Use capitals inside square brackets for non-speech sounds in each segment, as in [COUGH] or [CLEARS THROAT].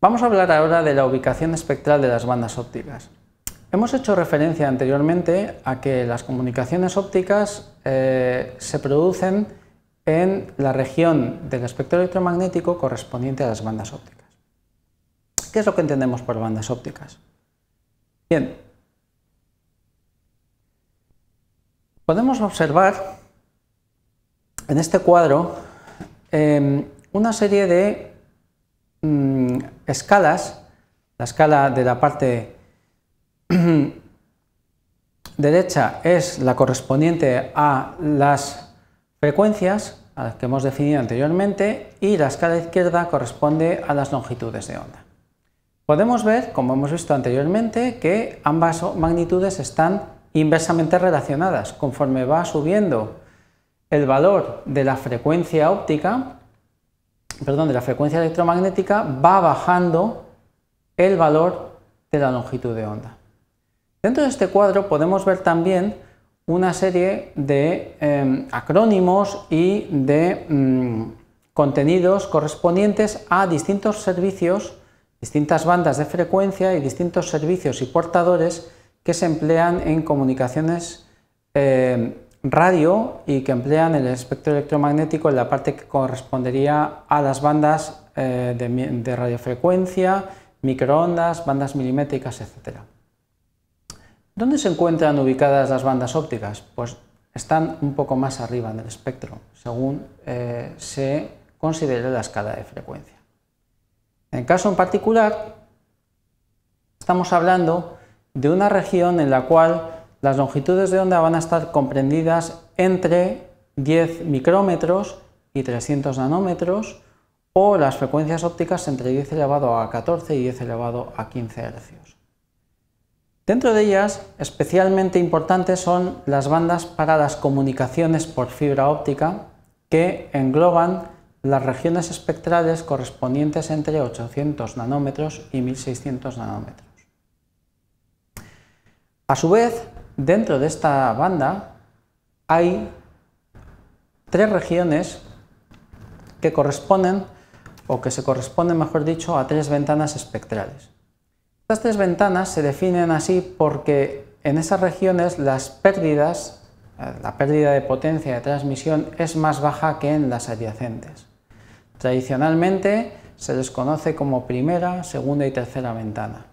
Vamos a hablar ahora de la ubicación espectral de las bandas ópticas. Hemos hecho referencia anteriormente a que las comunicaciones ópticas eh, se producen en la región del espectro electromagnético correspondiente a las bandas ópticas. ¿Qué es lo que entendemos por bandas ópticas? Bien, podemos observar en este cuadro em, una serie de mm, escalas, la escala de la parte [CLEARS THROAT] derecha es la correspondiente a las frecuencias a las que hemos definido anteriormente y la escala izquierda corresponde a las longitudes de onda. Podemos ver, como hemos visto anteriormente, que ambas magnitudes están inversamente relacionadas. Conforme va subiendo el valor de la frecuencia óptica, perdón, de la frecuencia electromagnética va bajando el valor de la longitud de onda. Dentro de este cuadro podemos ver también una serie de em, acrónimos y de mm, contenidos correspondientes a distintos servicios, distintas bandas de frecuencia y distintos servicios y portadores que se emplean en comunicaciones em, radio y que emplean el espectro electromagnético en la parte que correspondería a las bandas eh, de, radiofrecuencia, microondas, bandas milimétricas, etc. ¿Dónde se encuentran ubicadas las bandas ópticas? Pues están un poco más arriba en el espectro, según eh, se considere la escala de frecuencia. En caso en particular, estamos hablando de una región en la cual las longitudes de onda van a estar comprendidas entre 10 micrómetros y 300 nanómetros o las frecuencias ópticas entre 10 elevado a 14 y 10 elevado a 15 hercios. Dentro de ellas, especialmente importantes son las bandas para las comunicaciones por fibra óptica que engloban las regiones espectrales correspondientes entre 800 nanómetros y 1600 nanómetros. A su vez, dentro de esta banda hay tres regiones que corresponden, o que se corresponden, mejor dicho, a tres ventanas espectrales. Estas tres ventanas se definen así porque en esas regiones las pérdidas, la pérdida de potencia de transmisión es más baja que en las adyacentes. Tradicionalmente se les conoce como primera, segunda y tercera ventana,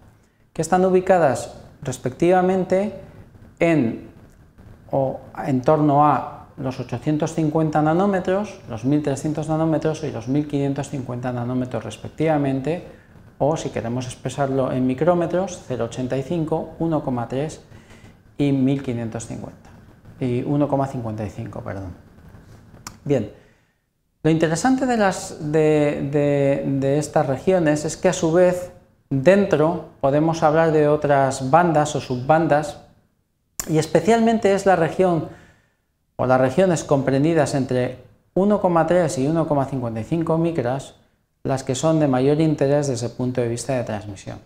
que están ubicadas respectivamente en o en torno a los 850 nanómetros, los 1300 nanómetros y los 1550 nanómetros respectivamente, o si queremos expresarlo en micrómetros, 0,85, 1,3 y 1550 y 1,55, perdón. Bien, lo interesante de, las, de, de, de estas regiones es que a su vez dentro podemos hablar de otras bandas o subbandas y especialmente es la región o las regiones comprendidas entre 1,3 y 1,55 micras las que son de mayor interés desde el punto de vista de transmisión.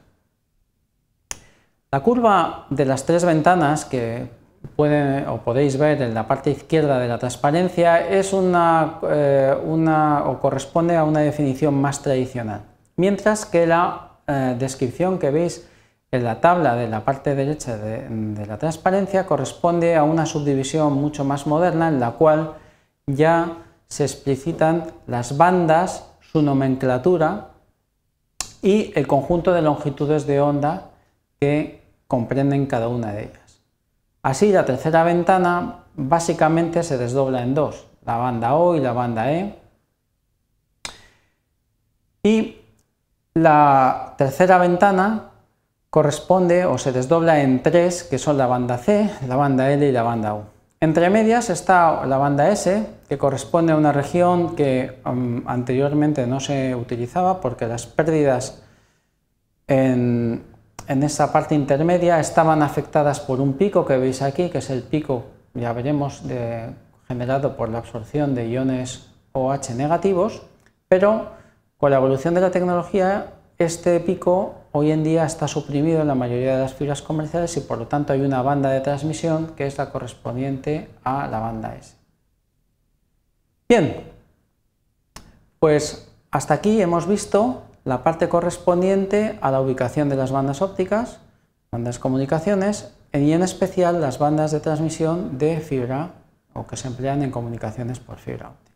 La curva de las tres ventanas que pueden o podéis ver en la parte izquierda de la transparencia es una, eh, o corresponde a una definición más tradicional, mientras que la eh, descripción que veis en la tabla de la parte derecha de, de la transparencia corresponde a una subdivisión mucho más moderna en la cual ya se explicitan las bandas, su nomenclatura y el conjunto de longitudes de onda que comprenden cada una de ellas. Así, la tercera ventana básicamente se desdobla en dos, la banda O y la banda E. Y la tercera ventana corresponde o se desdobla en tres, que son la banda C, la banda L y la banda U. Entre medias está la banda S, que corresponde a una región que mm, anteriormente no se utilizaba porque las pérdidas en, en esa parte intermedia estaban afectadas por un pico que veis aquí, que es el pico, ya veremos, generado por la absorción de iones OH negativos, pero con la evolución de la tecnología este pico hoy en día está suprimido en la mayoría de las fibras comerciales y por lo tanto hay una banda de transmisión que es la correspondiente a la banda S. Bien, pues hasta aquí hemos visto la parte correspondiente a la ubicación de las bandas ópticas, bandas comunicaciones y en especial las bandas de transmisión de fibra o que se emplean en comunicaciones por fibra óptica.